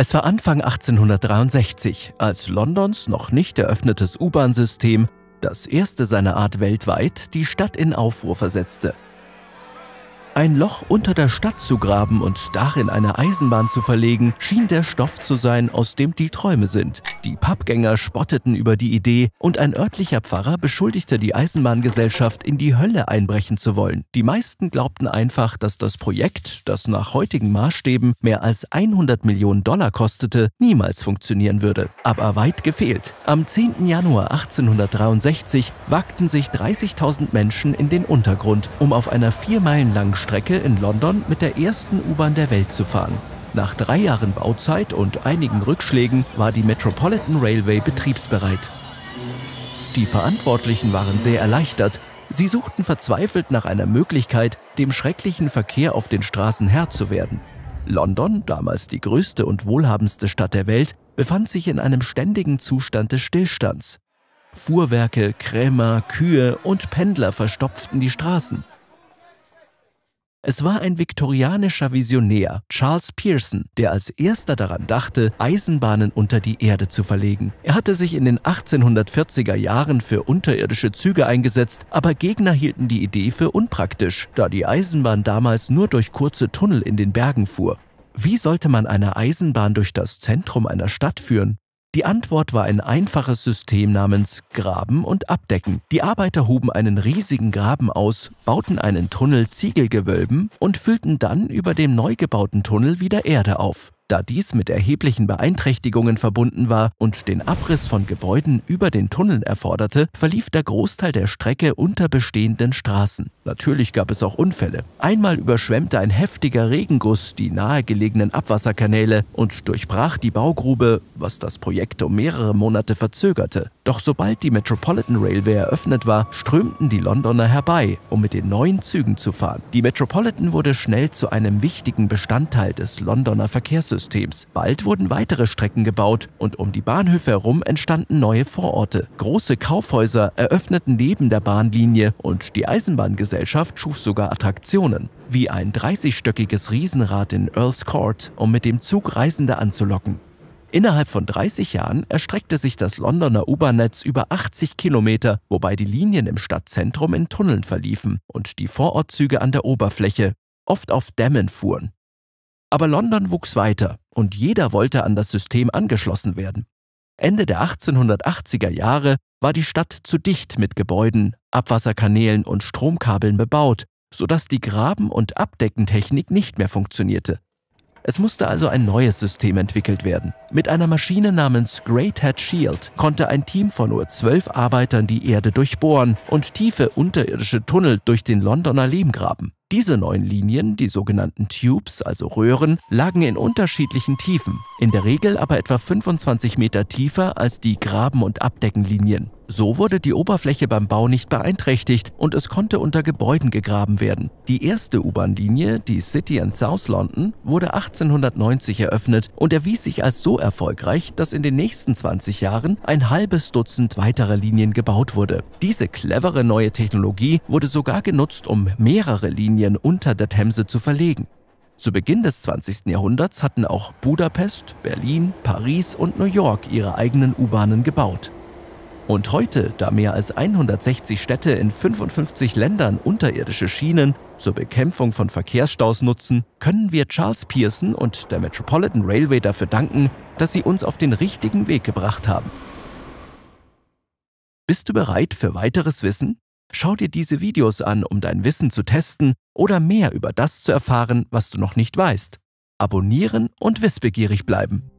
Es war Anfang 1863, als Londons noch nicht eröffnetes U-Bahn-System, das erste seiner Art weltweit, die Stadt in Aufruhr versetzte – ein Loch unter der Stadt zu graben und darin eine Eisenbahn zu verlegen, schien der Stoff zu sein, aus dem die Träume sind. Die Pappgänger spotteten über die Idee und ein örtlicher Pfarrer beschuldigte die Eisenbahngesellschaft, in die Hölle einbrechen zu wollen. Die meisten glaubten einfach, dass das Projekt, das nach heutigen Maßstäben mehr als 100 Millionen Dollar kostete, niemals funktionieren würde. Aber weit gefehlt. Am 10. Januar 1863 wagten sich 30.000 Menschen in den Untergrund, um auf einer vier Meilen langen Strecke in London mit der ersten U-Bahn der Welt zu fahren. Nach drei Jahren Bauzeit und einigen Rückschlägen war die Metropolitan Railway betriebsbereit. Die Verantwortlichen waren sehr erleichtert. Sie suchten verzweifelt nach einer Möglichkeit, dem schrecklichen Verkehr auf den Straßen Herr zu werden. London, damals die größte und wohlhabendste Stadt der Welt, befand sich in einem ständigen Zustand des Stillstands. Fuhrwerke, Krämer, Kühe und Pendler verstopften die Straßen. Es war ein viktorianischer Visionär, Charles Pearson, der als erster daran dachte, Eisenbahnen unter die Erde zu verlegen. Er hatte sich in den 1840er Jahren für unterirdische Züge eingesetzt, aber Gegner hielten die Idee für unpraktisch, da die Eisenbahn damals nur durch kurze Tunnel in den Bergen fuhr. Wie sollte man eine Eisenbahn durch das Zentrum einer Stadt führen? Die Antwort war ein einfaches System namens Graben und Abdecken. Die Arbeiter huben einen riesigen Graben aus, bauten einen Tunnel Ziegelgewölben und füllten dann über dem neu gebauten Tunnel wieder Erde auf da dies mit erheblichen Beeinträchtigungen verbunden war und den Abriss von Gebäuden über den Tunneln erforderte, verlief der Großteil der Strecke unter bestehenden Straßen. Natürlich gab es auch Unfälle. Einmal überschwemmte ein heftiger Regenguss die nahegelegenen Abwasserkanäle und durchbrach die Baugrube, was das Projekt um mehrere Monate verzögerte. Doch sobald die Metropolitan Railway eröffnet war, strömten die Londoner herbei, um mit den neuen Zügen zu fahren. Die Metropolitan wurde schnell zu einem wichtigen Bestandteil des Londoner Verkehrssystems. Bahnsystems. Bald wurden weitere Strecken gebaut und um die Bahnhöfe herum entstanden neue Vororte. Große Kaufhäuser eröffneten neben der Bahnlinie und die Eisenbahngesellschaft schuf sogar Attraktionen, wie ein 30-stöckiges Riesenrad in Earls Court, um mit dem Zug Reisende anzulocken. Innerhalb von 30 Jahren erstreckte sich das Londoner U-Bahn-Netz über 80 Kilometer, wobei die Linien im Stadtzentrum in Tunneln verliefen und die Vorortzüge an der Oberfläche, oft auf Dämmen fuhren. Aber London wuchs weiter und jeder wollte an das System angeschlossen werden. Ende der 1880er Jahre war die Stadt zu dicht mit Gebäuden, Abwasserkanälen und Stromkabeln bebaut, sodass die Graben- und Abdeckentechnik nicht mehr funktionierte. Es musste also ein neues System entwickelt werden. Mit einer Maschine namens Great Head Shield konnte ein Team von nur zwölf Arbeitern die Erde durchbohren und tiefe unterirdische Tunnel durch den Londoner Lehm graben. Diese neuen Linien, die sogenannten Tubes, also Röhren, lagen in unterschiedlichen Tiefen, in der Regel aber etwa 25 Meter tiefer als die Graben- und Abdeckenlinien. So wurde die Oberfläche beim Bau nicht beeinträchtigt und es konnte unter Gebäuden gegraben werden. Die erste U-Bahn-Linie, die City and South London, wurde 1890 eröffnet und erwies sich als so erfolgreich, dass in den nächsten 20 Jahren ein halbes Dutzend weiterer Linien gebaut wurde. Diese clevere neue Technologie wurde sogar genutzt, um mehrere Linien Großbritannien unter der Themse zu verlegen. Zu Beginn des 20. Jahrhunderts hatten auch Budapest, Berlin, Paris und New York ihre eigenen U-Bahnen gebaut. Und heute, da mehr als 160 Städte in 55 Ländern unterirdische Schienen zur Bekämpfung von Verkehrsstaus nutzen, können wir Charles Pearson und der Metropolitan Railway dafür danken, dass sie uns auf den richtigen Weg gebracht haben. Bist du bereit für weiteres Wissen? Schau dir diese Videos an, um dein Wissen zu testen oder mehr über das zu erfahren, was du noch nicht weißt. Abonnieren und wissbegierig bleiben.